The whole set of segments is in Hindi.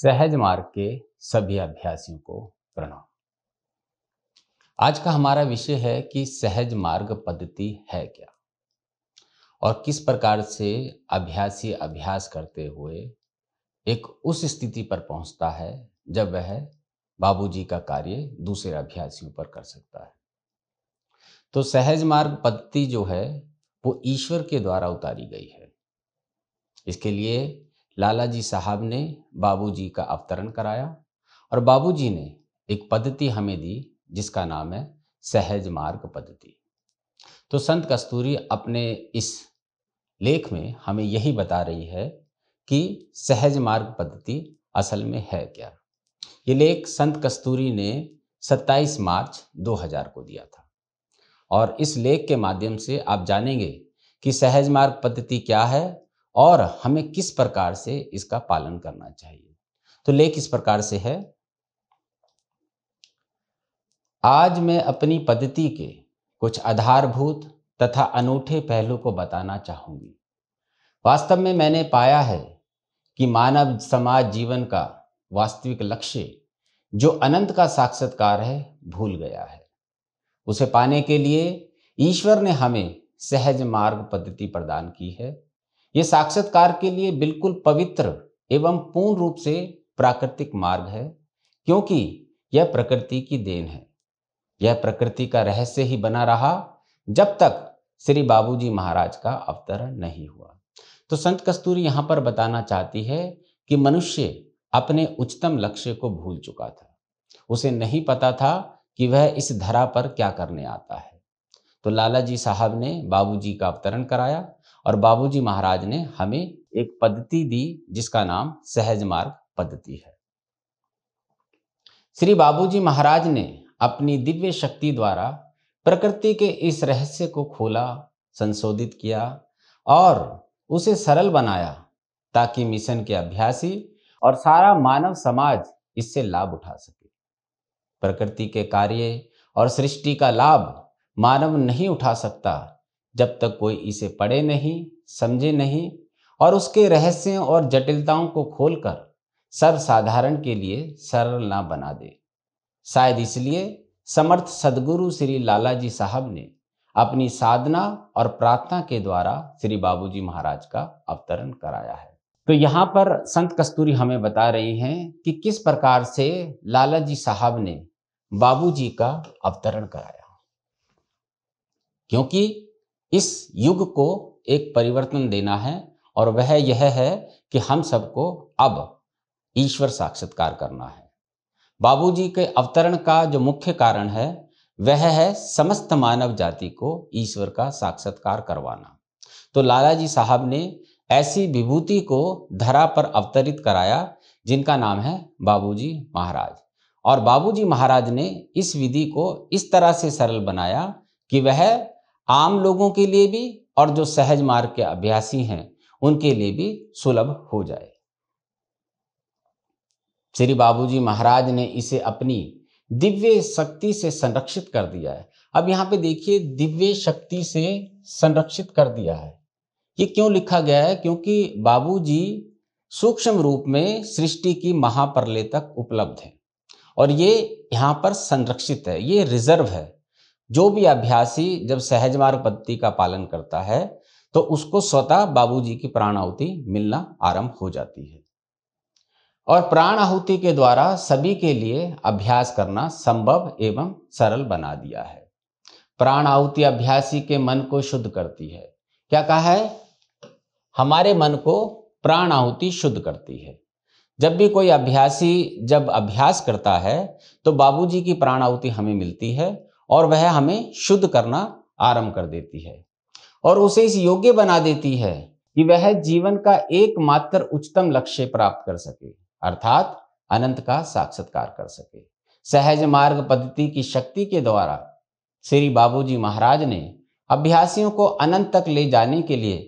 सहज मार्ग के सभी अभ्यासियों को प्रणाम आज का हमारा विषय है कि सहज मार्ग पद्धति है क्या और किस प्रकार से अभ्यासी अभ्यास करते हुए एक उस स्थिति पर पहुंचता है जब वह बाबूजी का कार्य दूसरे अभ्यासियों पर कर सकता है तो सहज मार्ग पद्धति जो है वो ईश्वर के द्वारा उतारी गई है इसके लिए लाला जी साहब ने बाबू जी का अवतरण कराया और बाबू जी ने एक पद्धति हमें दी जिसका नाम है सहज मार्ग पद्धति तो संत कस्तूरी अपने इस लेख में हमें यही बता रही है कि सहज मार्ग पद्धति असल में है क्या ये लेख संत कस्तूरी ने 27 मार्च 2000 को दिया था और इस लेख के माध्यम से आप जानेंगे कि सहज मार्ग पद्धति क्या है और हमें किस प्रकार से इसका पालन करना चाहिए तो लेख इस प्रकार से है आज मैं अपनी पद्धति के कुछ आधारभूत तथा अनूठे पहलू को बताना चाहूंगी वास्तव में मैंने पाया है कि मानव समाज जीवन का वास्तविक लक्ष्य जो अनंत का साक्षात्कार है भूल गया है उसे पाने के लिए ईश्वर ने हमें सहज मार्ग पद्धति प्रदान की है ये साक्षात्कार के लिए बिल्कुल पवित्र एवं पूर्ण रूप से प्राकृतिक मार्ग है क्योंकि यह प्रकृति की देन है यह प्रकृति का रहस्य ही बना रहा जब तक श्री बाबूजी महाराज का अवतरण नहीं हुआ तो संत कस्तूरी यहां पर बताना चाहती है कि मनुष्य अपने उच्चतम लक्ष्य को भूल चुका था उसे नहीं पता था कि वह इस धरा पर क्या करने आता है तो लाला जी साहब ने बाबूजी का अवतरण कराया और बाबूजी महाराज ने हमें एक पद्धति दी जिसका नाम सहज मार्ग पद्धति है श्री बाबूजी महाराज ने अपनी दिव्य शक्ति द्वारा प्रकृति के इस रहस्य को खोला संशोधित किया और उसे सरल बनाया ताकि मिशन के अभ्यासी और सारा मानव समाज इससे लाभ उठा सके प्रकृति के कार्य और सृष्टि का लाभ मानव नहीं उठा सकता जब तक कोई इसे पढ़े नहीं समझे नहीं और उसके रहस्यों और जटिलताओं को खोलकर सर्वसाधारण के लिए सरल ना बना दे शायद इसलिए समर्थ सदगुरु श्री लालाजी साहब ने अपनी साधना और प्रार्थना के द्वारा श्री बाबूजी महाराज का अवतरण कराया है तो यहाँ पर संत कस्तूरी हमें बता रही हैं कि किस प्रकार से लाला जी साहब ने बाबूजी का अवतरण कराया क्योंकि इस युग को एक परिवर्तन देना है और वह यह है कि हम सबको अब ईश्वर साक्षात्कार करना है बाबूजी के अवतरण का जो मुख्य कारण है वह है समस्त मानव जाति को ईश्वर का साक्षात्कार करवाना तो लाला जी साहब ने ऐसी विभूति को धरा पर अवतरित कराया जिनका नाम है बाबूजी महाराज और बाबूजी महाराज ने इस विधि को इस तरह से सरल बनाया कि वह आम लोगों के लिए भी और जो सहज मार्ग के अभ्यासी हैं उनके लिए भी सुलभ हो जाए श्री बाबूजी महाराज ने इसे अपनी दिव्य शक्ति से संरक्षित कर दिया है अब यहाँ पे देखिए दिव्य शक्ति से संरक्षित कर दिया है ये क्यों लिखा गया है क्योंकि बाबूजी सूक्ष्म रूप में सृष्टि की महाप्रलय तक उपलब्ध है और ये यहाँ पर संरक्षित है ये रिजर्व है जो भी अभ्यासी जब सहज मार्ग पद्धति का पालन करता है तो उसको स्वतः बाबूजी की प्राण आहुति मिलना आरंभ हो जाती है और प्राण आहुति के द्वारा सभी के लिए अभ्यास करना संभव एवं सरल बना दिया है प्राण आहुति अभ्यासी के मन को शुद्ध करती है क्या कहा है हमारे मन को प्राण आहुति शुद्ध करती है जब भी कोई अभ्यासी जब अभ्यास करता है तो बाबूजी की प्राण आहुति हमें मिलती है और वह हमें शुद्ध करना आरंभ कर देती है और उसे इस योग्य बना देती है कि वह जीवन का एकमात्र उच्चतम लक्ष्य प्राप्त कर सके अर्थात अनंत का साक्षात्कार कर सके सहज मार्ग पद्धति की शक्ति के द्वारा श्री बाबूजी महाराज ने अभ्यासियों को अनंत तक ले जाने के लिए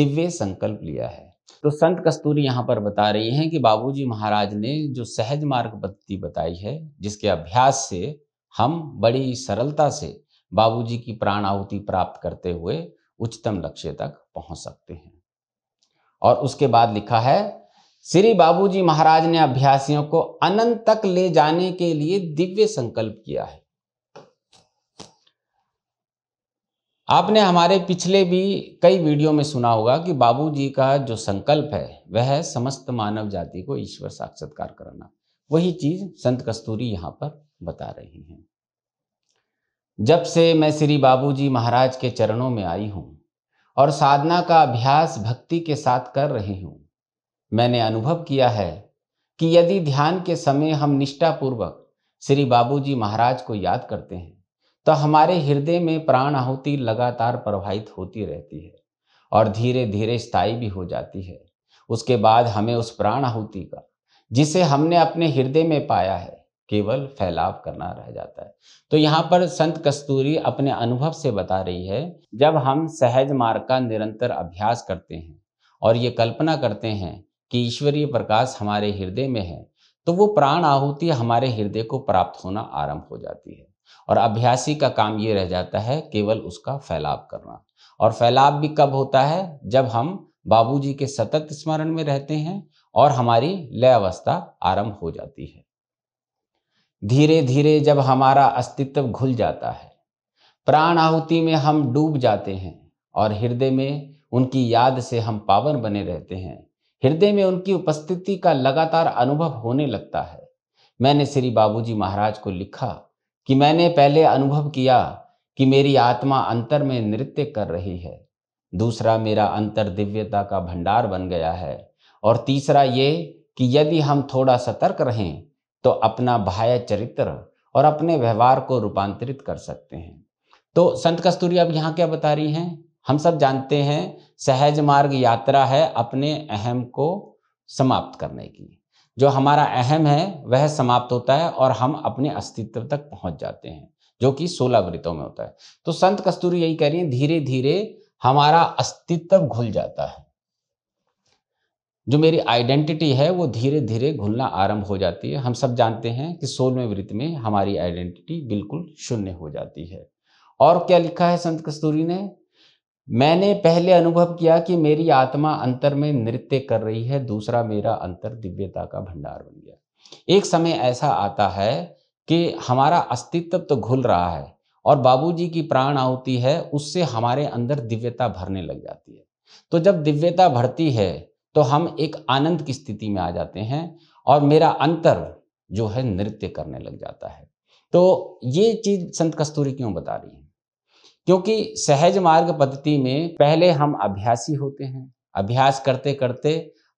दिव्य संकल्प लिया है तो संत कस्तूरी यहाँ पर बता रही हैं कि बाबूजी महाराज ने जो सहज मार्ग पद्धति बताई है जिसके अभ्यास से हम बड़ी सरलता से बाबूजी की प्राण आहुति प्राप्त करते हुए उच्चतम लक्ष्य तक पहुंच सकते हैं और उसके बाद लिखा है श्री बाबूजी महाराज ने अभ्यासियों को अनंत तक ले जाने के लिए दिव्य संकल्प किया है आपने हमारे पिछले भी कई वीडियो में सुना होगा कि बाबूजी का जो संकल्प है वह है समस्त मानव जाति को ईश्वर साक्षात्कार कराना वही चीज संत कस्तूरी यहाँ पर बता रही हैं जब से मैं श्री बाबूजी महाराज के चरणों में आई हूँ और साधना का अभ्यास भक्ति के साथ कर रही हूँ मैंने अनुभव किया है कि यदि ध्यान के समय हम निष्ठापूर्वक श्री बाबूजी महाराज को याद करते हैं तो हमारे हृदय में प्राण आहुति लगातार प्रवाहित होती रहती है और धीरे धीरे स्थायी भी हो जाती है उसके बाद हमें उस प्राण आहुति का जिसे हमने अपने हृदय में पाया है केवल फैलाव करना रह जाता है तो यहाँ पर संत कस्तूरी अपने अनुभव से बता रही है जब हम सहज मार्ग का निरंतर अभ्यास करते हैं और ये कल्पना करते हैं कि ईश्वरीय प्रकाश हमारे हृदय में है तो वो प्राण आहुति हमारे हृदय को प्राप्त होना आरंभ हो जाती है और अभ्यासी का काम ये रह जाता है केवल उसका फैलाव करना और फैलाव भी कब होता है जब हम बाबूजी के सतत स्मरण में रहते हैं और हमारी लय अवस्था आरंभ हो जाती है धीरे धीरे जब हमारा अस्तित्व घुल जाता है प्राण आहुति में हम डूब जाते हैं और हृदय में उनकी याद से हम पावन बने रहते हैं हृदय में उनकी उपस्थिति का लगातार अनुभव होने लगता है मैंने श्री बाबूजी महाराज को लिखा कि मैंने पहले अनुभव किया कि मेरी आत्मा अंतर में नृत्य कर रही है दूसरा मेरा अंतर दिव्यता का भंडार बन गया है और तीसरा ये कि यदि हम थोड़ा सतर्क रहें तो अपना बाह्य चरित्र और अपने व्यवहार को रूपांतरित कर सकते हैं तो संत कस्तूरी अब यहाँ क्या बता रही हैं हम सब जानते हैं सहज मार्ग यात्रा है अपने अहम को समाप्त करने की जो हमारा अहम है वह समाप्त होता है और हम अपने अस्तित्व तक पहुंच जाते हैं जो कि सोलह वृत्तों में होता है तो संत कस्तूरी यही कह रही है धीरे धीरे हमारा अस्तित्व घुल जाता है जो मेरी आइडेंटिटी है वो धीरे धीरे घुलना आरंभ हो जाती है हम सब जानते हैं कि सोलहवें वृत्त में हमारी आइडेंटिटी बिल्कुल शून्य हो जाती है और क्या लिखा है संत कस्तूरी ने मैंने पहले अनुभव किया कि मेरी आत्मा अंतर में नृत्य कर रही है दूसरा मेरा अंतर दिव्यता का भंडार बन गया एक समय ऐसा आता है कि हमारा अस्तित्व तो घुल रहा है और बाबूजी की प्राण आहुति है उससे हमारे अंदर दिव्यता भरने लग जाती है तो जब दिव्यता भरती है तो हम एक आनंद की स्थिति में आ जाते हैं और मेरा अंतर जो है नृत्य करने लग जाता है तो ये चीज संत कस्तूरी क्यों बता रही है क्योंकि सहज मार्ग पद्धति में पहले हम अभ्यासी होते हैं अभ्यास करते करते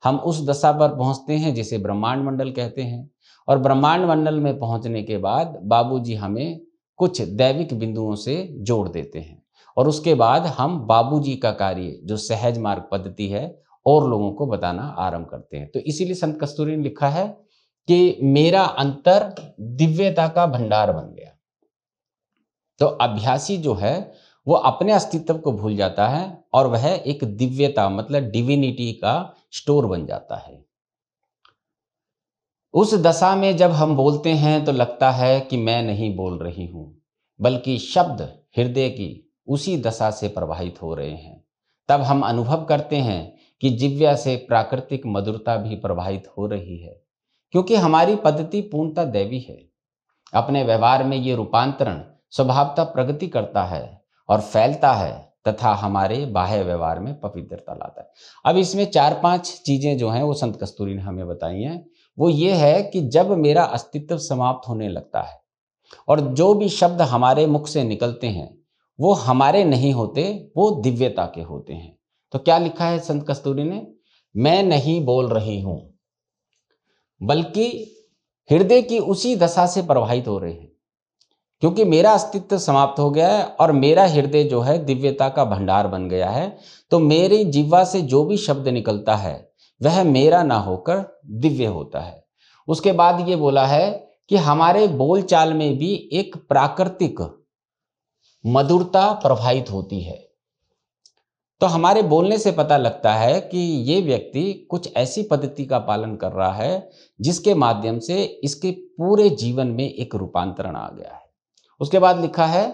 हम उस दशा पर पहुंचते हैं जिसे ब्रह्मांड मंडल कहते हैं और ब्रह्मांड मंडल में पहुंचने के बाद बाबूजी हमें कुछ दैविक बिंदुओं से जोड़ देते हैं और उसके बाद हम बाबूजी का कार्य जो सहज मार्ग पद्धति है और लोगों को बताना आरंभ करते हैं तो इसीलिए संत कस्तूरी ने लिखा है कि मेरा अंतर दिव्यता का भंडार बन गया तो अभ्यासी जो है वो अपने अस्तित्व को भूल जाता है और वह एक दिव्यता मतलब डिविनिटी का स्टोर बन जाता है उस दशा में जब हम बोलते हैं तो लगता है कि मैं नहीं बोल रही हूं बल्कि शब्द हृदय की उसी दशा से प्रवाहित हो रहे हैं तब हम अनुभव करते हैं कि जिव्या से प्राकृतिक मधुरता भी प्रभावित हो रही है क्योंकि हमारी पद्धति पूर्णता दैवी है अपने व्यवहार में ये रूपांतरण स्वभावता प्रगति करता है और फैलता है तथा हमारे बाह्य व्यवहार में पवित्रता लाता है अब इसमें चार पांच चीजें जो हैं वो संत कस्तूरी ने हमें बताई हैं वो ये है कि जब मेरा अस्तित्व समाप्त होने लगता है और जो भी शब्द हमारे मुख से निकलते हैं वो हमारे नहीं होते वो दिव्यता के होते हैं तो क्या लिखा है संत कस्तूरी ने मैं नहीं बोल रही हूं बल्कि हृदय की उसी दशा से प्रभावित हो रहे हैं क्योंकि मेरा अस्तित्व समाप्त हो गया है और मेरा हृदय जो है दिव्यता का भंडार बन गया है तो मेरी जीवा से जो भी शब्द निकलता है वह मेरा ना होकर दिव्य होता है उसके बाद ये बोला है कि हमारे बोलचाल में भी एक प्राकृतिक मधुरता प्रभावित होती है तो हमारे बोलने से पता लगता है कि ये व्यक्ति कुछ ऐसी पद्धति का पालन कर रहा है जिसके माध्यम से इसके पूरे जीवन में एक रूपांतरण आ गया है उसके बाद लिखा है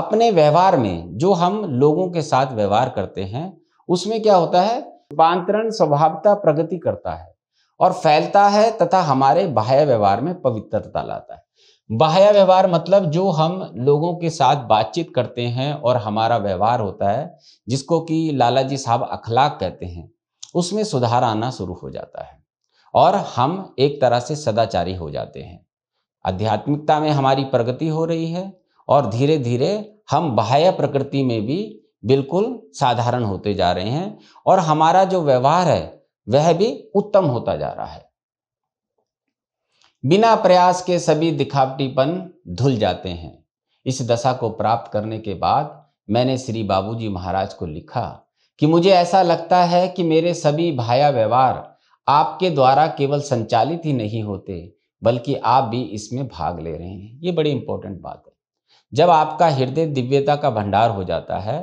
अपने व्यवहार में जो हम लोगों के साथ व्यवहार करते हैं उसमें क्या होता है रूपांतरण स्वभावता प्रगति करता है और फैलता है तथा हमारे बाह्य व्यवहार में पवित्रता लाता है बाह्या व्यवहार मतलब जो हम लोगों के साथ बातचीत करते हैं और हमारा व्यवहार होता है जिसको कि लाला जी साहब अखलाक कहते हैं उसमें सुधार आना शुरू हो जाता है और हम एक तरह से सदाचारी हो जाते हैं आध्यात्मिकता में हमारी प्रगति हो रही है और धीरे धीरे हम बाह्य प्रकृति में भी बिल्कुल साधारण होते जा रहे हैं और हमारा जो व्यवहार है वह भी उत्तम होता जा रहा है बिना प्रयास के सभी दिखावटीपन धुल जाते हैं इस दशा को प्राप्त करने के बाद मैंने श्री बाबूजी महाराज को लिखा कि मुझे ऐसा लगता है कि मेरे सभी भाया व्यवहार आपके द्वारा केवल संचालित ही नहीं होते बल्कि आप भी इसमें भाग ले रहे हैं ये बड़ी इंपॉर्टेंट बात है जब आपका हृदय दिव्यता का भंडार हो जाता है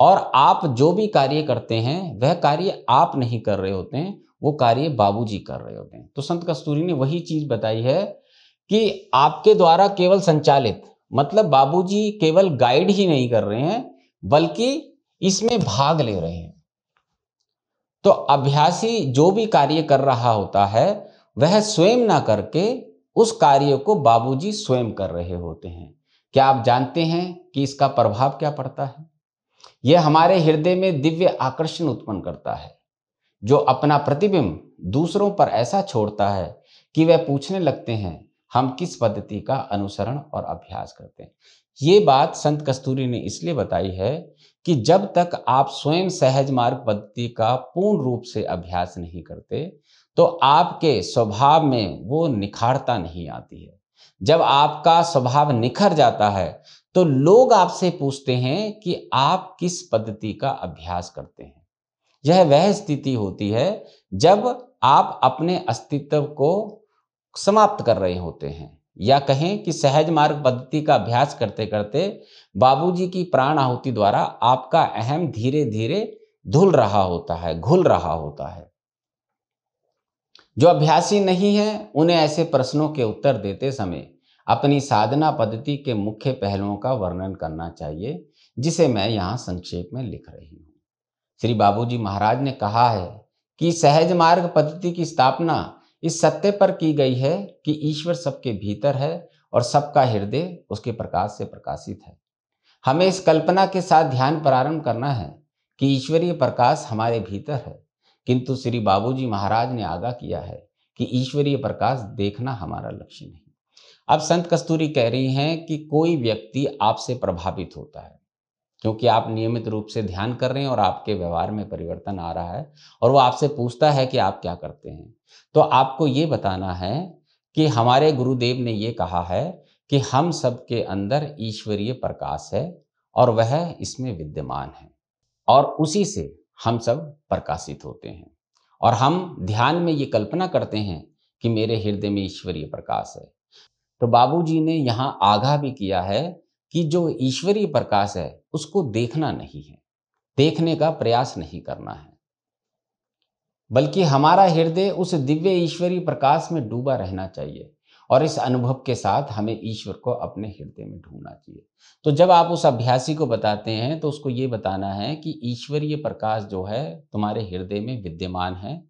और आप जो भी कार्य करते हैं वह कार्य आप नहीं कर रहे होते हैं वो कार्य बाबू कर रहे होते हैं तो संत कस्तूरी ने वही चीज बताई है कि आपके द्वारा केवल संचालित मतलब बाबूजी केवल गाइड ही नहीं कर रहे हैं बल्कि इसमें भाग ले रहे हैं तो अभ्यासी जो भी कार्य कर रहा होता है वह स्वयं ना करके उस कार्य को बाबूजी स्वयं कर रहे होते हैं क्या आप जानते हैं कि इसका प्रभाव क्या पड़ता है यह हमारे हृदय में दिव्य आकर्षण उत्पन्न करता है जो अपना प्रतिबिंब दूसरों पर ऐसा छोड़ता है कि वह पूछने लगते हैं हम किस पद्धति का अनुसरण और अभ्यास करते हैं ये बात संत कस्तूरी ने इसलिए बताई है कि जब तक आप स्वयं सहज मार्ग पद्धति का पूर्ण रूप से अभ्यास नहीं करते तो आपके स्वभाव में वो निखारता नहीं आती है जब आपका स्वभाव निखर जाता है तो लोग आपसे पूछते हैं कि आप किस पद्धति का अभ्यास करते हैं यह वह स्थिति होती है जब आप अपने अस्तित्व को समाप्त कर रहे होते हैं या कहें कि सहज मार्ग पद्धति का अभ्यास करते करते बाबूजी की प्राण आहुति द्वारा आपका अहम धीरे धीरे धुल रहा होता है घुल रहा होता है जो अभ्यासी नहीं है उन्हें ऐसे प्रश्नों के उत्तर देते समय अपनी साधना पद्धति के मुख्य पहलुओं का वर्णन करना चाहिए जिसे मैं यहाँ संक्षेप में लिख रही हूं श्री बाबूजी महाराज ने कहा है कि सहज मार्ग पद्धति की स्थापना इस सत्य पर की गई है कि ईश्वर सबके भीतर है और सबका हृदय उसके प्रकाश से प्रकाशित है हमें इस कल्पना के साथ ध्यान प्रारंभ करना है कि ईश्वरीय प्रकाश हमारे भीतर है किंतु श्री बाबूजी महाराज ने आगाह किया है कि ईश्वरीय प्रकाश देखना हमारा लक्ष्य नहीं अब संत कस्तूरी कह रही हैं कि कोई व्यक्ति आपसे प्रभावित होता है क्योंकि आप नियमित रूप से ध्यान कर रहे हैं और आपके व्यवहार में परिवर्तन आ रहा है और वो आपसे पूछता है कि आप क्या करते हैं तो आपको ये बताना है कि हमारे गुरुदेव ने ये कहा है कि हम सबके अंदर ईश्वरीय प्रकाश है और वह इसमें विद्यमान है और उसी से हम सब प्रकाशित होते हैं और हम ध्यान में ये कल्पना करते हैं कि मेरे हृदय में ईश्वरीय प्रकाश है तो बाबूजी ने यहाँ आगाह भी किया है कि जो ईश्वरीय प्रकाश है उसको देखना नहीं है देखने का प्रयास नहीं करना है बल्कि हमारा हृदय उस दिव्य ईश्वरीय प्रकाश में डूबा रहना चाहिए और इस अनुभव के साथ हमें ईश्वर को अपने हृदय में ढूंढना चाहिए तो जब आप उस अभ्यासी को बताते हैं तो उसको ये बताना है कि ईश्वरीय प्रकाश जो है तुम्हारे हृदय में विद्यमान है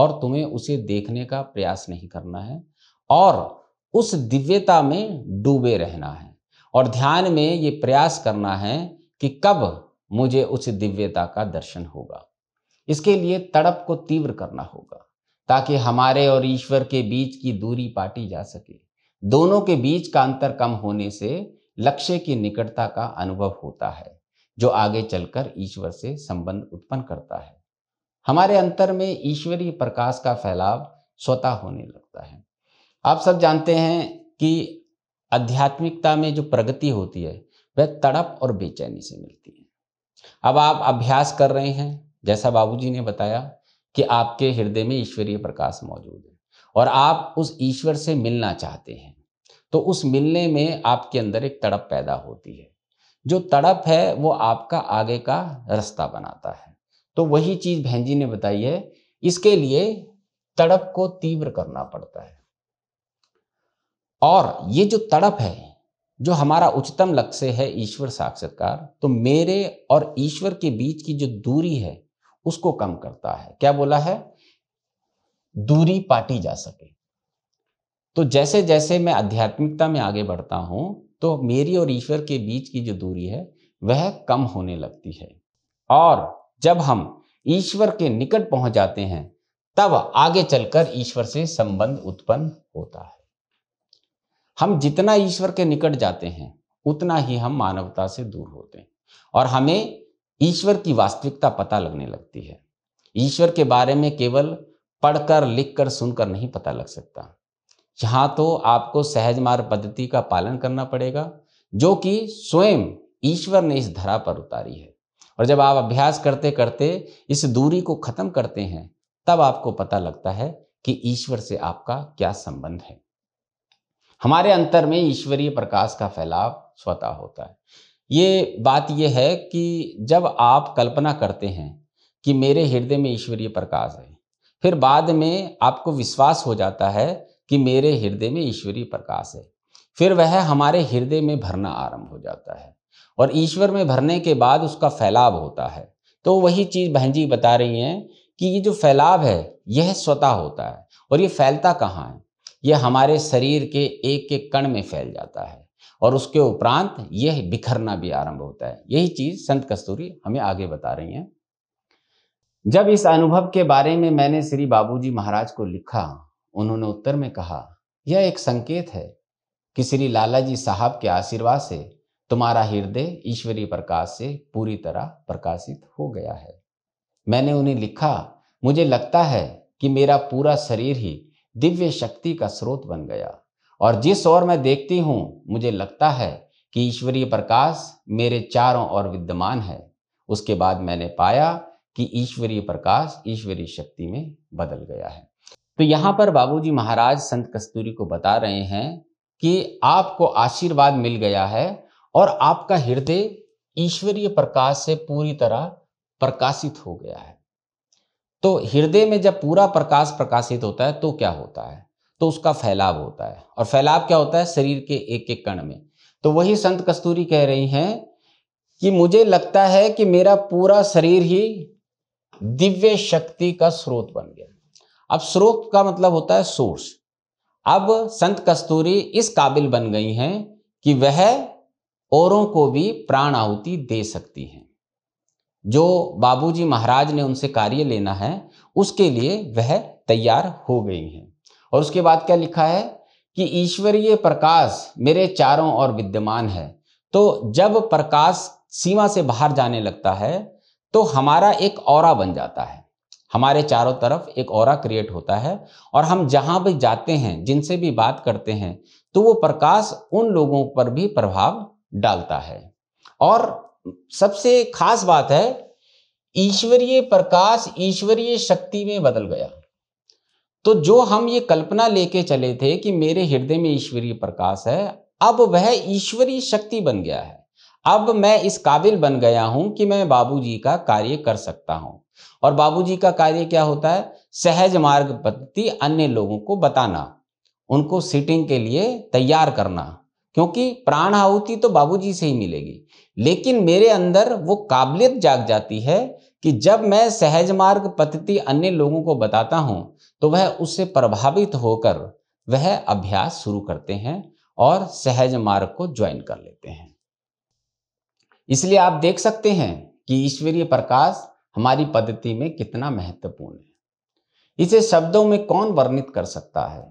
और तुम्हें उसे देखने का प्रयास नहीं करना है और उस दिव्यता में डूबे रहना है और ध्यान में ये प्रयास करना है कि कब मुझे उस दिव्यता का दर्शन होगा इसके लिए तड़प को तीव्र करना होगा ताकि हमारे और ईश्वर के बीच की दूरी पाटी जा सके दोनों के बीच का अंतर कम होने से लक्ष्य की निकटता का अनुभव होता है जो आगे चलकर ईश्वर से संबंध उत्पन्न करता है हमारे अंतर में ईश्वरीय प्रकाश का फैलाव स्वतः होने लगता है आप सब जानते हैं कि आध्यात्मिकता में जो प्रगति होती है वह तड़प और बेचैनी से मिलती है अब आप अभ्यास कर रहे हैं जैसा बाबूजी ने बताया कि आपके हृदय में ईश्वरीय प्रकाश मौजूद है और आप उस ईश्वर से मिलना चाहते हैं तो उस मिलने में आपके अंदर एक तड़प पैदा होती है जो तड़प है वो आपका आगे का रास्ता बनाता है तो वही चीज़ बहन जी ने बताई है इसके लिए तड़प को तीव्र करना पड़ता है और ये जो तड़प है जो हमारा उच्चतम लक्ष्य है ईश्वर साक्षात्कार तो मेरे और ईश्वर के बीच की जो दूरी है उसको कम करता है क्या बोला है दूरी पाटी जा सके तो जैसे जैसे मैं आध्यात्मिकता में आगे बढ़ता हूं तो मेरी और ईश्वर के बीच की जो दूरी है वह कम होने लगती है और जब हम ईश्वर के निकट पहुंच जाते हैं तब आगे चलकर ईश्वर से संबंध उत्पन्न होता है हम जितना ईश्वर के निकट जाते हैं उतना ही हम मानवता से दूर होते हैं और हमें ईश्वर की वास्तविकता पता लगने लगती है ईश्वर के बारे में केवल पढ़कर लिखकर सुनकर नहीं पता लग सकता यहाँ तो आपको सहज मार्ग पद्धति का पालन करना पड़ेगा जो कि स्वयं ईश्वर ने इस धरा पर उतारी है और जब आप अभ्यास करते करते इस दूरी को खत्म करते हैं तब आपको पता लगता है कि ईश्वर से आपका क्या संबंध है हमारे अंतर में ईश्वरीय प्रकाश का फैलाव स्वतः होता है ये बात यह है कि जब आप कल्पना करते हैं कि मेरे हृदय में ईश्वरीय प्रकाश है फिर बाद में आपको विश्वास हो जाता है कि मेरे हृदय में ईश्वरीय प्रकाश है फिर वह हमारे हृदय में भरना आरंभ हो जाता है और ईश्वर में भरने के बाद उसका फैलाव होता है तो वही चीज़ बहन जी बता रही हैं कि ये जो फैलाव है यह स्वतः होता है और ये फैलता कहाँ है यह हमारे शरीर के एक एक कण में फैल जाता है और उसके उपरांत यह बिखरना भी आरंभ होता है यही चीज संत कस्तूरी हमें आगे बता रही हैं जब इस अनुभव के बारे में मैंने श्री बाबूजी महाराज को लिखा उन्होंने उत्तर में कहा यह एक संकेत है कि श्री लालाजी साहब के आशीर्वाद से तुम्हारा हृदय ईश्वरीय प्रकाश से पूरी तरह प्रकाशित हो गया है मैंने उन्हें लिखा मुझे लगता है कि मेरा पूरा शरीर ही दिव्य शक्ति का स्रोत बन गया और जिस ओर मैं देखती हूँ मुझे लगता है कि ईश्वरीय प्रकाश मेरे चारों ओर विद्यमान है उसके बाद मैंने पाया कि ईश्वरीय प्रकाश ईश्वरीय शक्ति में बदल गया है तो यहाँ पर बाबूजी महाराज संत कस्तूरी को बता रहे हैं कि आपको आशीर्वाद मिल गया है और आपका हृदय ईश्वरीय प्रकाश से पूरी तरह प्रकाशित हो गया है तो हृदय में जब पूरा प्रकाश प्रकाशित होता है तो क्या होता है तो उसका फैलाव होता है और फैलाव क्या होता है शरीर के एक एक कण में तो वही संत कस्तूरी कह रही हैं कि मुझे लगता है कि मेरा पूरा शरीर ही दिव्य शक्ति का स्रोत बन गया अब स्रोत का मतलब होता है सोर्स अब संत कस्तूरी इस काबिल बन गई हैं कि वह औरों को भी प्राण आहुति दे सकती हैं जो बाबूजी महाराज ने उनसे कार्य लेना है उसके लिए वह तैयार हो गई हैं और उसके बाद क्या लिखा है कि ईश्वरीय प्रकाश मेरे चारों ओर विद्यमान है तो जब प्रकाश सीमा से बाहर जाने लगता है तो हमारा एक और बन जाता है हमारे चारों तरफ एक और क्रिएट होता है और हम जहां भी जाते हैं जिनसे भी बात करते हैं तो वो प्रकाश उन लोगों पर भी प्रभाव डालता है और सबसे खास बात है ईश्वरीय प्रकाश ईश्वरीय शक्ति में बदल गया तो जो हम ये कल्पना लेके चले थे कि मेरे हृदय में ईश्वरीय प्रकाश है अब वह ईश्वरीय शक्ति बन गया है अब मैं इस काबिल बन गया हूं कि मैं बाबूजी का कार्य कर सकता हूं और बाबूजी का कार्य क्या होता है सहज मार्ग पद्धति अन्य लोगों को बताना उनको सीटिंग के लिए तैयार करना क्योंकि प्राण आहुति तो बाबूजी से ही मिलेगी लेकिन मेरे अंदर वो काबिलियत जाग जाती है कि जब मैं सहज मार्ग पद्धति अन्य लोगों को बताता हूँ तो वह उससे प्रभावित होकर वह अभ्यास शुरू करते हैं और सहज मार्ग को ज्वाइन कर लेते हैं इसलिए आप देख सकते हैं कि ईश्वरीय प्रकाश हमारी पद्धति में कितना महत्वपूर्ण है इसे शब्दों में कौन वर्णित कर सकता है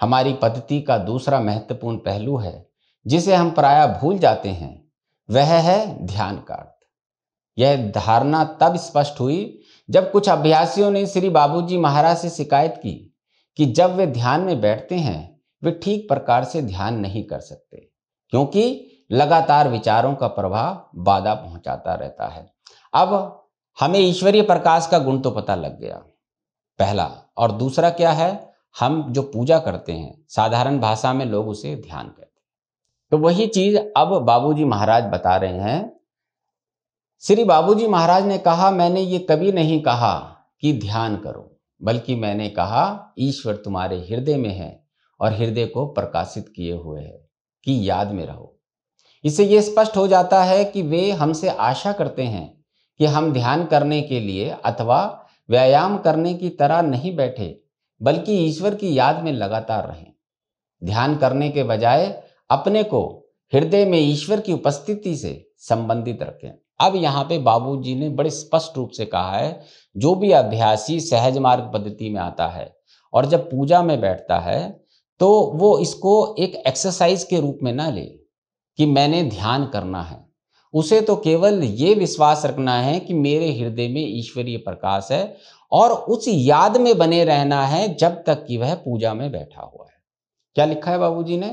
हमारी पद्धति का दूसरा महत्वपूर्ण पहलू है जिसे हम प्राय भूल जाते हैं वह है ध्यान का अर्थ यह धारणा तब स्पष्ट हुई जब कुछ अभ्यासियों ने श्री बाबूजी महाराज से शिकायत की कि जब वे ध्यान में बैठते हैं वे ठीक प्रकार से ध्यान नहीं कर सकते क्योंकि लगातार विचारों का प्रभाव बाधा पहुंचाता रहता है अब हमें ईश्वरीय प्रकाश का गुण तो पता लग गया पहला और दूसरा क्या है हम जो पूजा करते हैं साधारण भाषा में लोग उसे ध्यान कहते तो वही चीज अब बाबूजी महाराज बता रहे हैं श्री बाबूजी महाराज ने कहा मैंने ये कभी नहीं कहा कि ध्यान करो बल्कि मैंने कहा ईश्वर तुम्हारे हृदय में है और हृदय को प्रकाशित किए हुए है कि याद में रहो इससे ये स्पष्ट हो जाता है कि वे हमसे आशा करते हैं कि हम ध्यान करने के लिए अथवा व्यायाम करने की तरह नहीं बैठे बल्कि ईश्वर की याद में लगातार रहें ध्यान करने के बजाय अपने को हृदय में ईश्वर की उपस्थिति से संबंधित रखें अब यहाँ पे बाबूजी ने बड़े स्पष्ट रूप से कहा है जो भी अभ्यासी सहज मार्ग पद्धति में आता है और जब पूजा में बैठता है तो वो इसको एक एक्सरसाइज के रूप में ना ले कि मैंने ध्यान करना है उसे तो केवल ये विश्वास रखना है कि मेरे हृदय में ईश्वरीय प्रकाश है और उस याद में बने रहना है जब तक कि वह पूजा में बैठा हुआ है क्या लिखा है बाबूजी ने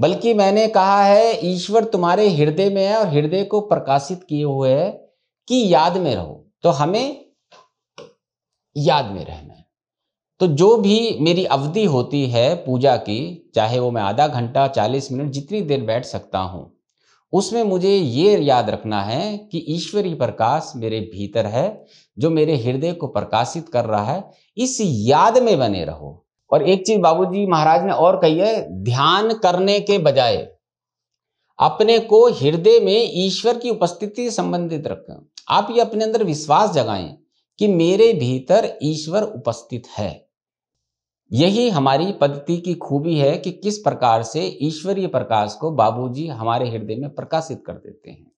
बल्कि मैंने कहा है ईश्वर तुम्हारे हृदय में है और हृदय को प्रकाशित किए हुए है कि याद में रहो तो हमें याद में रहना है तो जो भी मेरी अवधि होती है पूजा की चाहे वो मैं आधा घंटा चालीस मिनट जितनी देर बैठ सकता हूँ उसमें मुझे ये याद रखना है कि ईश्वरी प्रकाश मेरे भीतर है जो मेरे हृदय को प्रकाशित कर रहा है इस याद में बने रहो और एक चीज बाबूजी महाराज ने और कही है ध्यान करने के बजाय अपने को हृदय में ईश्वर की उपस्थिति संबंधित रखें आप ये अपने अंदर विश्वास जगाएं कि मेरे भीतर ईश्वर उपस्थित है यही हमारी पद्धति की खूबी है कि किस प्रकार से ईश्वरीय प्रकाश को बाबूजी हमारे हृदय में प्रकाशित कर देते हैं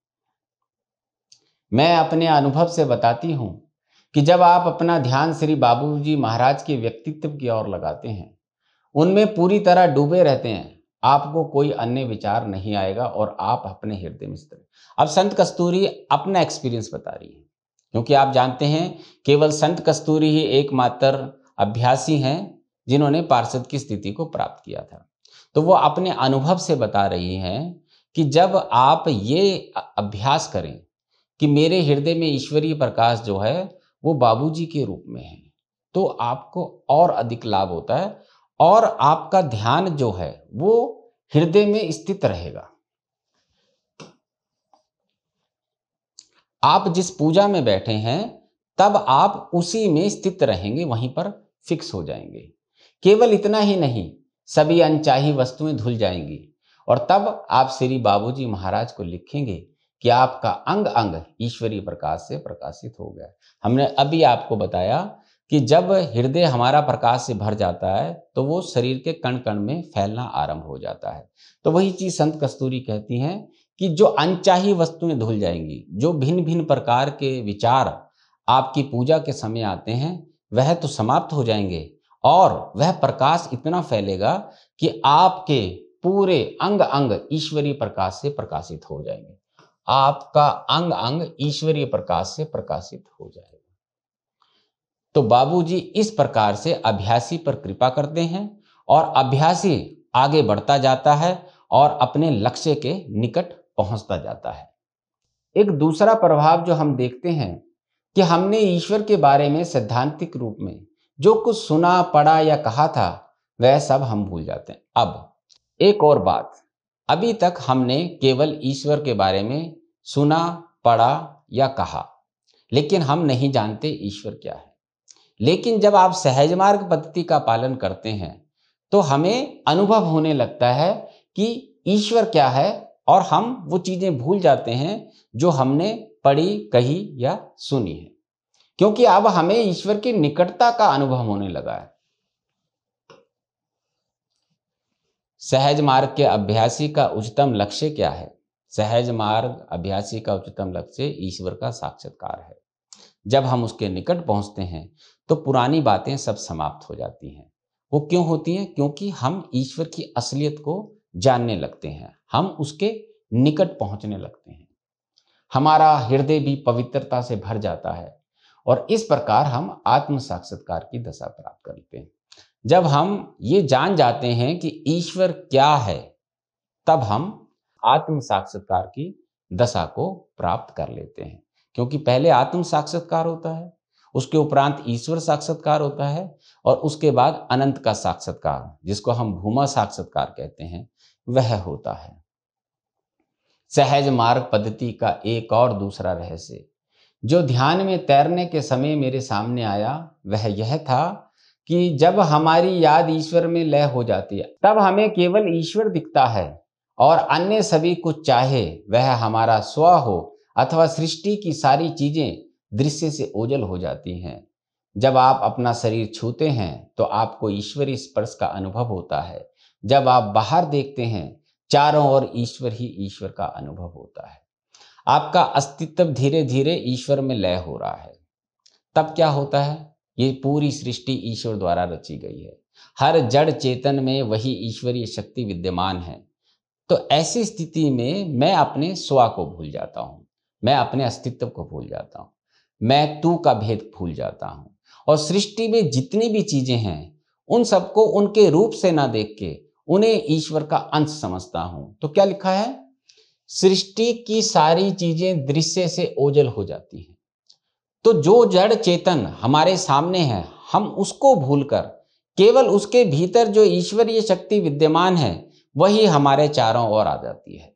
मैं अपने अनुभव से बताती हूं कि जब आप अपना ध्यान श्री बाबूजी महाराज के व्यक्तित्व की ओर लगाते हैं उनमें पूरी तरह डूबे रहते हैं आपको कोई अन्य विचार नहीं आएगा और आप अपने हृदय में स्थित अब संत कस्तूरी अपना एक्सपीरियंस बता रही है क्योंकि आप जानते हैं केवल संत कस्तूरी ही एकमात्र अभ्यासी हैं जिन्होंने पार्षद की स्थिति को प्राप्त किया था तो वो अपने अनुभव से बता रही हैं कि जब आप ये अभ्यास करें कि मेरे हृदय में ईश्वरीय प्रकाश जो है वो बाबूजी के रूप में है तो आपको और अधिक लाभ होता है और आपका ध्यान जो है वो हृदय में स्थित रहेगा आप जिस पूजा में बैठे हैं तब आप उसी में स्थित रहेंगे वहीं पर फिक्स हो जाएंगे केवल इतना ही नहीं सभी अनचाही वस्तुएं धुल जाएंगी और तब आप श्री बाबूजी महाराज को लिखेंगे कि आपका अंग अंग ईश्वरीय प्रकाश से प्रकाशित हो गया हमने अभी आपको बताया कि जब हृदय हमारा प्रकाश से भर जाता है तो वो शरीर के कण कण में फैलना आरंभ हो जाता है तो वही चीज संत कस्तूरी कहती हैं कि जो अनचाही वस्तुएं धुल जाएंगी जो भिन्न भिन्न प्रकार के विचार आपकी पूजा के समय आते हैं वह तो समाप्त हो जाएंगे और वह प्रकाश इतना फैलेगा कि आपके पूरे अंग अंग ईश्वरीय प्रकाश से प्रकाशित हो जाएंगे आपका अंग अंग ईश्वरीय प्रकाश से प्रकाशित हो जाएगा तो बाबूजी इस प्रकार से अभ्यासी पर कृपा करते हैं और अभ्यासी आगे बढ़ता जाता है और अपने लक्ष्य के निकट पहुंचता जाता है एक दूसरा प्रभाव जो हम देखते हैं कि हमने ईश्वर के बारे में सैद्धांतिक रूप में जो कुछ सुना पढ़ा या कहा था वह सब हम भूल जाते हैं अब एक और बात अभी तक हमने केवल ईश्वर के बारे में सुना पढ़ा या कहा लेकिन हम नहीं जानते ईश्वर क्या है लेकिन जब आप सहज मार्ग पद्धति का पालन करते हैं तो हमें अनुभव होने लगता है कि ईश्वर क्या है और हम वो चीज़ें भूल जाते हैं जो हमने पढ़ी कही या सुनी है क्योंकि अब हमें ईश्वर की निकटता का अनुभव होने लगा है सहज मार्ग के अभ्यासी का उच्चतम लक्ष्य क्या है सहज मार्ग अभ्यासी का उच्चतम लक्ष्य ईश्वर का साक्षात्कार है जब हम उसके निकट पहुंचते हैं तो पुरानी बातें सब समाप्त हो जाती हैं वो क्यों होती हैं क्योंकि हम ईश्वर की असलियत को जानने लगते हैं हम उसके निकट पहुंचने लगते हैं हमारा हृदय भी पवित्रता से भर जाता है और इस प्रकार हम आत्म साक्षात्कार की दशा प्राप्त करते हैं जब हम ये जान जाते हैं कि ईश्वर क्या है तब हम आत्म साक्षात्कार की दशा को प्राप्त कर लेते हैं क्योंकि पहले आत्म साक्षात्कार होता है उसके उपरांत ईश्वर साक्षात्कार होता है और उसके बाद अनंत का साक्षात्कार जिसको हम भूमा साक्षात्कार कहते हैं वह होता है सहज मार्ग पद्धति का एक और दूसरा रहस्य जो ध्यान में तैरने के समय मेरे सामने आया वह यह था कि जब हमारी याद ईश्वर में लय हो जाती है तब हमें केवल ईश्वर दिखता है और अन्य सभी कुछ चाहे वह हमारा स्व हो अथवा सृष्टि की सारी चीजें दृश्य से ओझल हो जाती हैं जब आप अपना शरीर छूते हैं तो आपको ईश्वरी स्पर्श का अनुभव होता है जब आप बाहर देखते हैं चारों ओर ईश्वर ही ईश्वर का अनुभव होता है आपका अस्तित्व धीरे धीरे ईश्वर में लय हो रहा है तब क्या होता है ये पूरी सृष्टि ईश्वर द्वारा रची गई है हर जड़ चेतन में वही ईश्वरीय शक्ति विद्यमान है तो ऐसी स्थिति में मैं अपने स्वा को भूल जाता हूँ मैं अपने अस्तित्व को भूल जाता हूँ मैं तू का भेद भूल जाता हूँ और सृष्टि में जितनी भी चीजें हैं उन सबको उनके रूप से ना देख के उन्हें ईश्वर का अंश समझता हूँ तो क्या लिखा है सृष्टि की सारी चीजें दृश्य से ओझल हो जाती हैं तो जो जड़ चेतन हमारे सामने है हम उसको भूलकर केवल उसके भीतर जो ईश्वरीय शक्ति विद्यमान है वही हमारे चारों ओर आ जाती है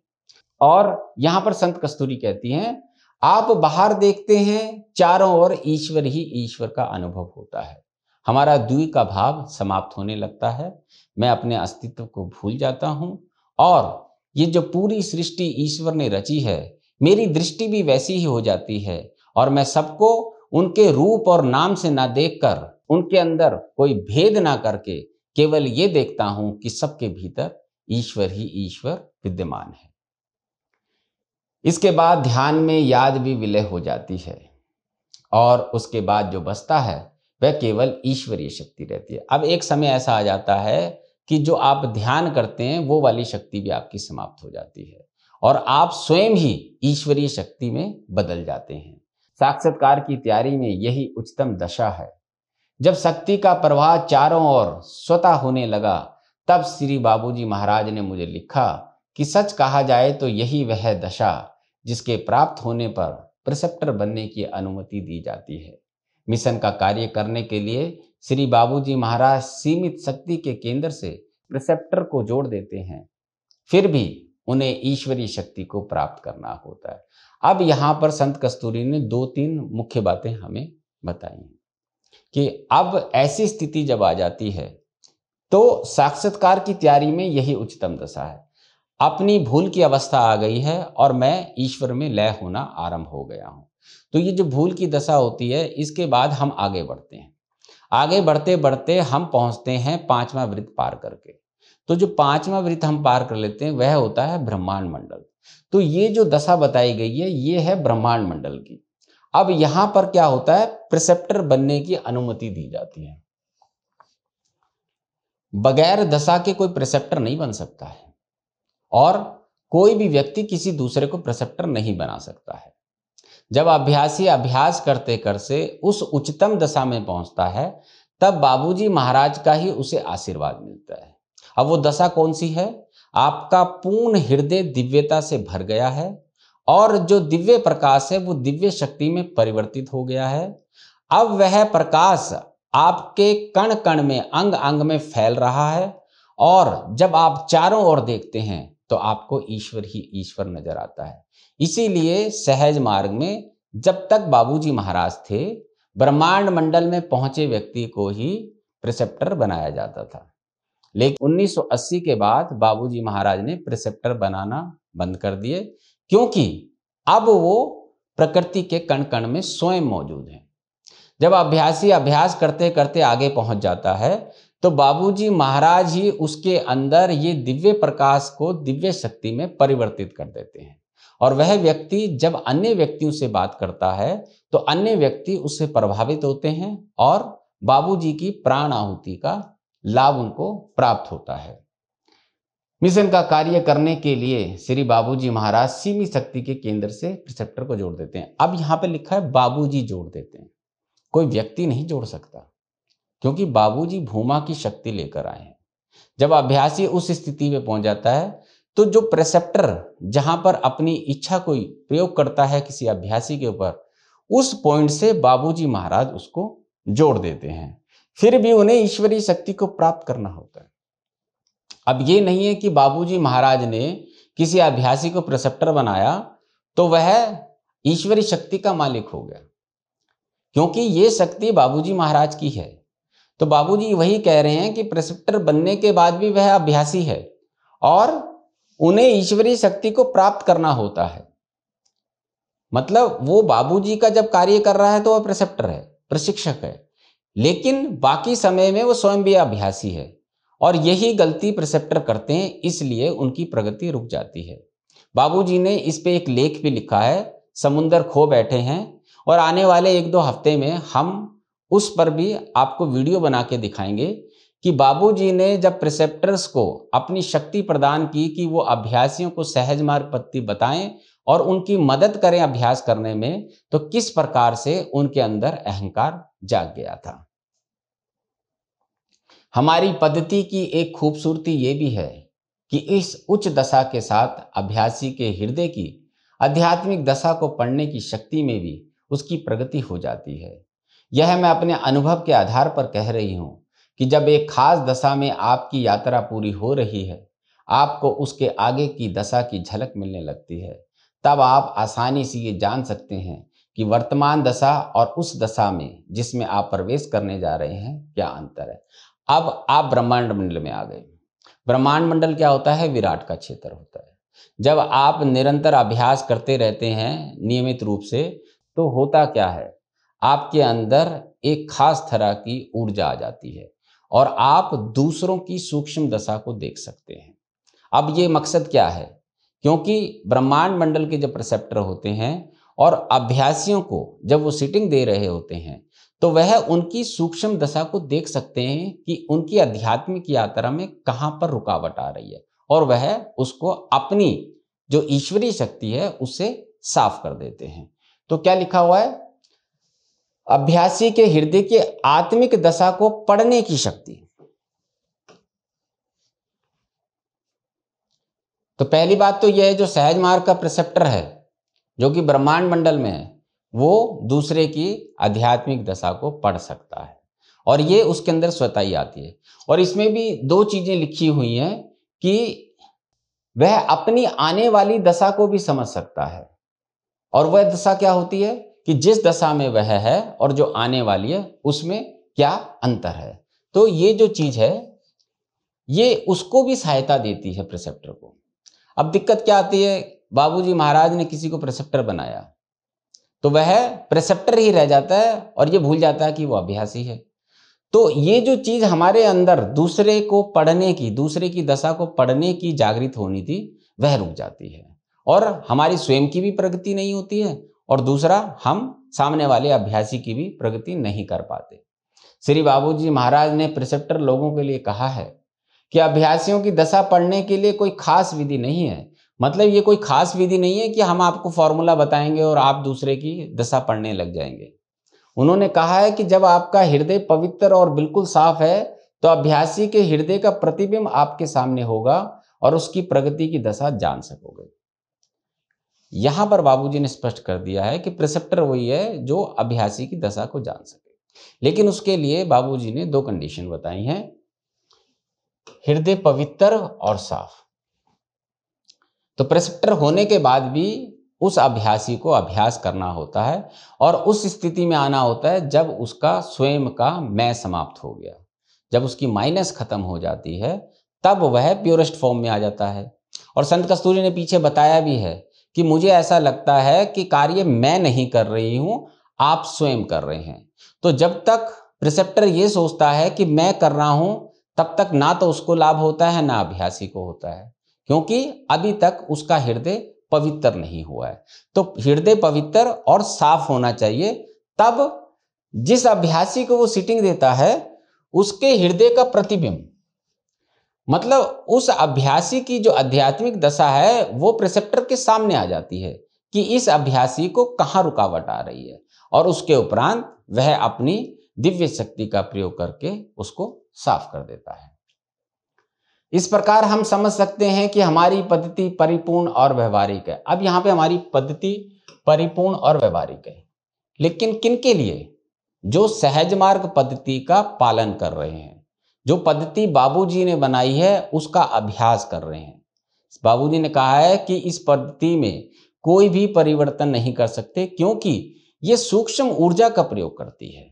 और यहाँ पर संत कस्तूरी कहती हैं आप बाहर देखते हैं चारों ओर ईश्वर ही ईश्वर का अनुभव होता है हमारा दुई का भाव समाप्त होने लगता है मैं अपने अस्तित्व को भूल जाता हूं और ये जो पूरी सृष्टि ईश्वर ने रची है मेरी दृष्टि भी वैसी ही हो जाती है और मैं सबको उनके रूप और नाम से ना देखकर उनके अंदर कोई भेद ना करके केवल ये देखता हूं कि सबके भीतर ईश्वर ही ईश्वर विद्यमान है इसके बाद ध्यान में याद भी विलय हो जाती है और उसके बाद जो बसता है वह केवल ईश्वरीय शक्ति रहती है अब एक समय ऐसा आ जाता है कि जो आप ध्यान करते हैं वो वाली शक्ति भी आपकी समाप्त हो जाती है और आप स्वयं ही ईश्वरीय शक्ति में बदल जाते हैं साक्षात्कार की तैयारी में यही उच्चतम दशा है जब शक्ति का प्रवाह चारों ओर स्वतः होने लगा तब श्री बाबूजी महाराज ने मुझे लिखा कि सच कहा जाए तो यही वह दशा जिसके प्राप्त होने पर प्रिसेप्टर बनने की अनुमति दी जाती है मिशन का कार्य करने के लिए श्री बाबूजी महाराज सीमित शक्ति के केंद्र से प्रिसेप्टर को जोड़ देते हैं फिर भी उन्हें ईश्वरीय शक्ति को प्राप्त करना होता है अब यहाँ पर संत कस्तूरी ने दो तीन मुख्य बातें हमें बताई कि अब ऐसी स्थिति जब आ जाती है तो साक्षात्कार की तैयारी में यही उच्चतम दशा है अपनी भूल की अवस्था आ गई है और मैं ईश्वर में लय होना आरंभ हो गया हूँ तो ये जो भूल की दशा होती है इसके बाद हम आगे बढ़ते हैं आगे बढ़ते बढ़ते हम पहुँचते हैं पांचवा वृत्त पार करके तो जो पांचवा वृत्त हम पार कर लेते हैं वह होता है ब्रह्मांड मंडल तो ये जो दशा बताई गई है ये है ब्रह्मांड मंडल की अब यहां पर क्या होता है प्रिसेप्टर बनने की अनुमति दी जाती है बगैर दशा के कोई प्रिसेप्टर नहीं बन सकता है और कोई भी व्यक्ति किसी दूसरे को प्रिसेप्टर नहीं बना सकता है जब अभ्यासी अभ्यास करते करते उस उच्चतम दशा में पहुंचता है तब बाबूजी महाराज का ही उसे आशीर्वाद मिलता है अब वो दशा कौन सी है आपका पूर्ण हृदय दिव्यता से भर गया है और जो दिव्य प्रकाश है वो दिव्य शक्ति में परिवर्तित हो गया है अब वह प्रकाश आपके कण कण में अंग अंग में फैल रहा है और जब आप चारों ओर देखते हैं तो आपको ईश्वर ही ईश्वर नजर आता है इसीलिए सहज मार्ग में जब तक बाबूजी महाराज थे ब्रह्मांड मंडल में पहुंचे व्यक्ति को ही प्रिसेप्टर बनाया जाता था लेकिन 1980 के बाद बाबूजी महाराज ने प्रिसेप्टर बनाना बंद कर दिए क्योंकि अब वो प्रकृति के कण कण में स्वयं मौजूद हैं जब अभ्यासी अभ्यास करते करते आगे पहुंच जाता है तो बाबूजी महाराज ही उसके अंदर ये दिव्य प्रकाश को दिव्य शक्ति में परिवर्तित कर देते हैं और वह व्यक्ति जब अन्य व्यक्तियों से बात करता है तो अन्य व्यक्ति उससे प्रभावित होते हैं और बाबूजी की प्राण आहुति का लाभ उनको प्राप्त होता है मिशन का कार्य करने के लिए श्री बाबूजी महाराज सीमित शक्ति के केंद्र से प्रिसेप्टर को जोड़ देते हैं अब यहाँ पे लिखा है बाबूजी जोड़ देते हैं कोई व्यक्ति नहीं जोड़ सकता क्योंकि बाबूजी भूमा की शक्ति लेकर आए हैं जब अभ्यासी उस स्थिति में पहुंच जाता है तो जो प्रेसेप्टर जहां पर अपनी इच्छा कोई प्रयोग करता है किसी अभ्यासी के ऊपर उस पॉइंट से बाबूजी महाराज उसको जोड़ देते हैं फिर भी उन्हें ईश्वरीय शक्ति को प्राप्त करना होता है अब ये नहीं है कि बाबूजी महाराज ने किसी अभ्यासी को प्रसप्टर बनाया तो वह ईश्वरीय शक्ति का मालिक हो गया क्योंकि ये शक्ति बाबूजी महाराज की है तो बाबूजी वही कह रहे हैं कि प्रसेप्टर बनने के बाद भी वह अभ्यासी है और उन्हें ईश्वरीय शक्ति को प्राप्त करना होता है मतलब वो बाबूजी का जब कार्य कर रहा है तो वह प्रसेप्टर है प्रशिक्षक है लेकिन बाकी समय में वो स्वयं भी अभ्यासी है और यही गलती प्रसेप्टर करते हैं इसलिए उनकी प्रगति रुक जाती है बाबूजी ने इस पे एक लेख भी लिखा है समुंदर खो बैठे हैं और आने वाले एक दो हफ्ते में हम उस पर भी आपको वीडियो बना के दिखाएंगे कि बाबूजी ने जब प्रिसेप्टर्स को अपनी शक्ति प्रदान की कि वो अभ्यासियों को सहज मार्ग पत्ती बताएं और उनकी मदद करें अभ्यास करने में तो किस प्रकार से उनके अंदर अहंकार जाग गया था हमारी पद्धति की एक खूबसूरती ये भी है कि इस उच्च दशा के साथ अभ्यासी के हृदय की आध्यात्मिक दशा को पढ़ने की शक्ति में भी उसकी प्रगति हो जाती है यह मैं अपने अनुभव के आधार पर कह रही हूँ कि जब एक खास दशा में आपकी यात्रा पूरी हो रही है आपको उसके आगे की दशा की झलक मिलने लगती है तब आप आसानी से ये जान सकते हैं कि वर्तमान दशा और उस दशा में जिसमें आप प्रवेश करने जा रहे हैं क्या अंतर है अब आप ब्रह्मांड मंडल में आ गए ब्रह्मांड मंडल क्या होता है विराट का क्षेत्र होता है जब आप निरंतर अभ्यास करते रहते हैं नियमित रूप से तो होता क्या है आपके अंदर एक खास तरह की ऊर्जा आ जाती है और आप दूसरों की सूक्ष्म दशा को देख सकते हैं अब ये मकसद क्या है क्योंकि ब्रह्मांड मंडल के जब प्रसेप्टर होते हैं और अभ्यासियों को जब वो सिटिंग दे रहे होते हैं तो वह उनकी सूक्ष्म दशा को देख सकते हैं कि उनकी आध्यात्मिक यात्रा में कहाँ पर रुकावट आ रही है और वह उसको अपनी जो ईश्वरीय शक्ति है उसे साफ कर देते हैं तो क्या लिखा हुआ है अभ्यासी के हृदय की आत्मिक दशा को पढ़ने की शक्ति तो पहली बात तो यह है जो सहज मार्ग का प्रसेप्टर है जो कि ब्रह्मांड मंडल में है वो दूसरे की आध्यात्मिक दशा को पढ़ सकता है और ये उसके अंदर स्वतः ही आती है और इसमें भी दो चीजें लिखी हुई हैं कि वह अपनी आने वाली दशा को भी समझ सकता है और वह दशा क्या होती है कि जिस दशा में वह है और जो आने वाली है उसमें क्या अंतर है तो ये जो चीज है ये उसको भी सहायता देती है प्रिसेप्टर को अब दिक्कत क्या आती है बाबूजी महाराज ने किसी को प्रेसेप्टर बनाया तो वह प्रेसेप्टर ही रह जाता है और ये भूल जाता है कि वो अभ्यासी है तो ये जो चीज हमारे अंदर दूसरे को पढ़ने की दूसरे की दशा को पढ़ने की जागृत होनी थी वह रुक जाती है और हमारी स्वयं की भी प्रगति नहीं होती है और दूसरा हम सामने वाले अभ्यासी की भी प्रगति नहीं कर पाते श्री बाबूजी महाराज ने प्रिसेप्टर लोगों के लिए कहा है कि अभ्यासियों की दशा पढ़ने के लिए कोई खास विधि नहीं है मतलब ये कोई खास विधि नहीं है कि हम आपको फॉर्मूला बताएंगे और आप दूसरे की दशा पढ़ने लग जाएंगे उन्होंने कहा है कि जब आपका हृदय पवित्र और बिल्कुल साफ है तो अभ्यासी के हृदय का प्रतिबिंब आपके सामने होगा और उसकी प्रगति की दशा जान सकोगे यहां पर बाबूजी ने स्पष्ट कर दिया है कि प्रिसेप्टर वही है जो अभ्यासी की दशा को जान सके लेकिन उसके लिए बाबूजी ने दो कंडीशन बताई हैं हृदय पवित्र और साफ तो प्रेसेप्टर होने के बाद भी उस अभ्यासी को अभ्यास करना होता है और उस स्थिति में आना होता है जब उसका स्वयं का मैं समाप्त हो गया जब उसकी माइनस खत्म हो जाती है तब वह प्योरेस्ट फॉर्म में आ जाता है और संत कस्तूरी ने पीछे बताया भी है कि मुझे ऐसा लगता है कि कार्य मैं नहीं कर रही हूं आप स्वयं कर रहे हैं तो जब तक प्रिसेप्टर ये सोचता है कि मैं कर रहा हूं तब तक ना तो उसको लाभ होता है ना अभ्यासी को होता है क्योंकि अभी तक उसका हृदय पवित्र नहीं हुआ है तो हृदय पवित्र और साफ होना चाहिए तब जिस अभ्यासी को वो सिटिंग देता है उसके हृदय का प्रतिबिंब मतलब उस अभ्यासी की जो आध्यात्मिक दशा है वो प्रिसेप्टर के सामने आ जाती है कि इस अभ्यासी को कहाँ रुकावट आ रही है और उसके उपरांत वह अपनी दिव्य शक्ति का प्रयोग करके उसको साफ कर देता है इस प्रकार हम समझ सकते हैं कि हमारी पद्धति परिपूर्ण और व्यवहारिक है अब यहाँ पे हमारी पद्धति परिपूर्ण और व्यवहारिक है लेकिन किन के लिए जो सहज मार्ग पद्धति का पालन कर रहे हैं जो पद्धति बाबूजी ने बनाई है उसका अभ्यास कर रहे हैं बाबूजी ने कहा है कि इस पद्धति में कोई भी परिवर्तन नहीं कर सकते क्योंकि ये सूक्ष्म ऊर्जा का प्रयोग करती है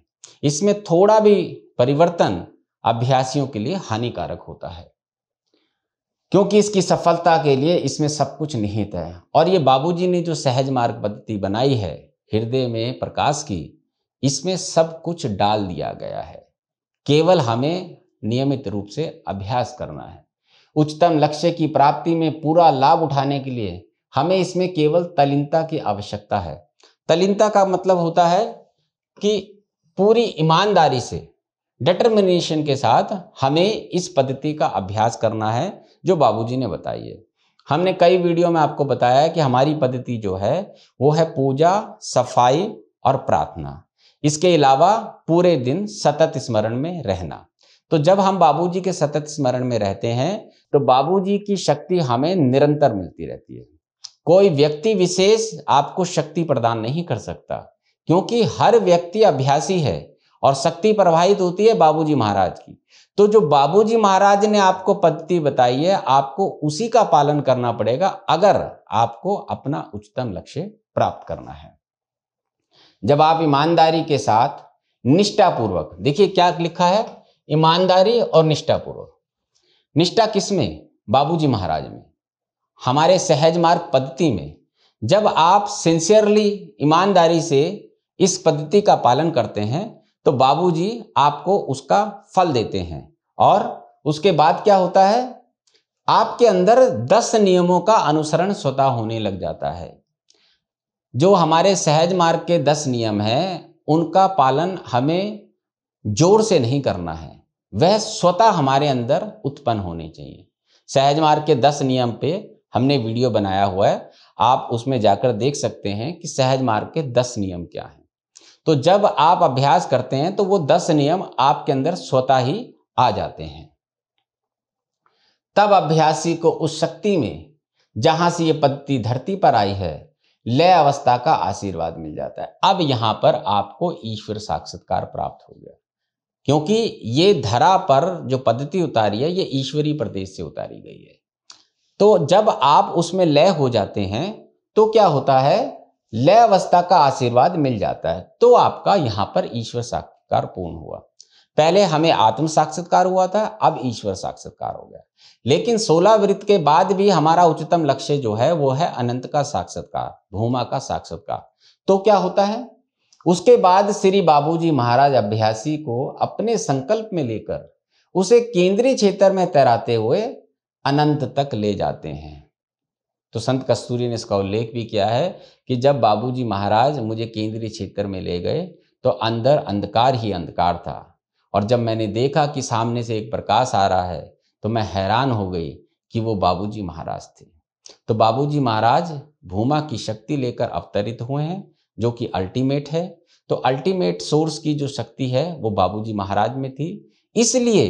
इसमें थोड़ा भी परिवर्तन अभ्यासियों के लिए हानिकारक होता है क्योंकि इसकी सफलता के लिए इसमें सब कुछ निहित है और ये बाबूजी ने जो सहज मार्ग पद्धति बनाई है हृदय में प्रकाश की इसमें सब कुछ डाल दिया गया है केवल हमें नियमित रूप से अभ्यास करना है उच्चतम लक्ष्य की प्राप्ति में पूरा लाभ उठाने के लिए हमें इसमें केवल तलीनता की आवश्यकता है तलीनता का मतलब होता है कि पूरी ईमानदारी से डिटर्मिनेशन के साथ हमें इस पद्धति का अभ्यास करना है जो बाबूजी ने बताई है हमने कई वीडियो में आपको बताया है कि हमारी पद्धति जो है वो है पूजा सफाई और प्रार्थना इसके अलावा पूरे दिन सतत स्मरण में रहना तो जब हम बाबूजी के सतत स्मरण में रहते हैं तो बाबूजी की शक्ति हमें निरंतर मिलती रहती है कोई व्यक्ति विशेष आपको शक्ति प्रदान नहीं कर सकता क्योंकि हर व्यक्ति अभ्यासी है और शक्ति प्रवाहित होती है बाबूजी महाराज की तो जो बाबूजी महाराज ने आपको पद्धति बताई है आपको उसी का पालन करना पड़ेगा अगर आपको अपना उच्चतम लक्ष्य प्राप्त करना है जब आप ईमानदारी के साथ निष्ठापूर्वक देखिए क्या लिखा है ईमानदारी और निष्ठापूर्वक निष्ठा किसमें बाबूजी महाराज में हमारे सहज मार्ग पद्धति में जब आप सिंसियरली ईमानदारी से इस पद्धति का पालन करते हैं तो बाबूजी आपको उसका फल देते हैं और उसके बाद क्या होता है आपके अंदर दस नियमों का अनुसरण स्वतः होने लग जाता है जो हमारे सहज मार्ग के दस नियम हैं उनका पालन हमें जोर से नहीं करना है वह स्वतः हमारे अंदर उत्पन्न होने चाहिए सहज मार्ग के दस नियम पे हमने वीडियो बनाया हुआ है आप उसमें जाकर देख सकते हैं कि सहज मार्ग के दस नियम क्या है तो जब आप अभ्यास करते हैं तो वो दस नियम आपके अंदर स्वतः ही आ जाते हैं तब अभ्यासी को उस शक्ति में जहां से ये पद्धति धरती पर आई है लय अवस्था का आशीर्वाद मिल जाता है अब यहां पर आपको ईश्वर साक्षात्कार प्राप्त हो गया क्योंकि ये धरा पर जो पद्धति उतारी है ये ईश्वरी प्रदेश से उतारी गई है तो जब आप उसमें लय हो जाते हैं तो क्या होता है लय अवस्था का आशीर्वाद मिल जाता है तो आपका यहाँ पर ईश्वर साक्षात्कार पूर्ण हुआ पहले हमें आत्म साक्षात्कार हुआ था अब ईश्वर साक्षात्कार हो गया लेकिन सोलह वृत्त के बाद भी हमारा उच्चतम लक्ष्य जो है वो है अनंत का साक्षात्कार भूमा का साक्षात्कार तो क्या होता है उसके बाद श्री बाबूजी महाराज अभ्यासी को अपने संकल्प में लेकर उसे केंद्रीय क्षेत्र में तैराते हुए अनंत तक ले जाते हैं तो संत कस्तूरी ने इसका उल्लेख भी किया है कि जब बाबूजी महाराज मुझे केंद्रीय क्षेत्र में ले गए तो अंदर अंधकार ही अंधकार था और जब मैंने देखा कि सामने से एक प्रकाश आ रहा है तो मैं हैरान हो गई कि वो बाबूजी महाराज थे तो बाबूजी महाराज भूमा की शक्ति लेकर अवतरित हुए हैं जो कि अल्टीमेट है तो अल्टीमेट सोर्स की जो शक्ति है वो बाबूजी महाराज में थी इसलिए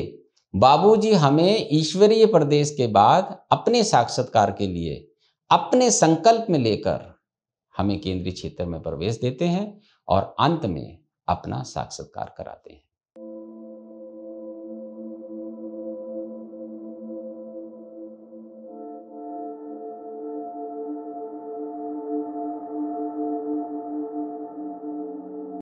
बाबूजी हमें ईश्वरीय प्रदेश के बाद अपने साक्षात्कार के लिए अपने संकल्प में लेकर हमें केंद्रीय क्षेत्र में प्रवेश देते हैं और अंत में अपना साक्षात्कार कराते हैं